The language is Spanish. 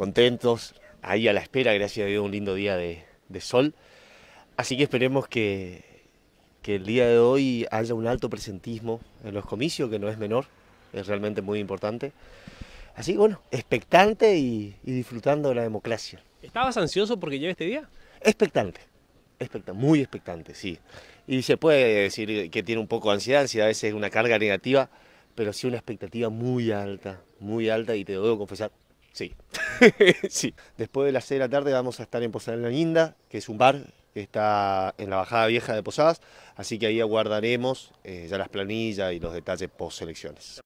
contentos, ahí a la espera, gracias a Dios, un lindo día de, sol. Así que esperemos que, el día de hoy haya un alto presentismo en los comicios, que no es menor, es realmente muy importante. Así que bueno, expectante y, disfrutando de la democracia. ¿Estabas ansioso porque llega este día? Expectante, muy expectante, sí. Y se puede decir que tiene un poco de ansiedad, ansiedad a veces es una carga negativa, pero sí una expectativa muy alta, muy alta y te debo confesar, Sí, sí. Después de las 6 de la tarde vamos a estar en Posada de la Linda, que es un bar que está en la bajada vieja de Posadas, así que ahí aguardaremos eh, ya las planillas y los detalles post elecciones.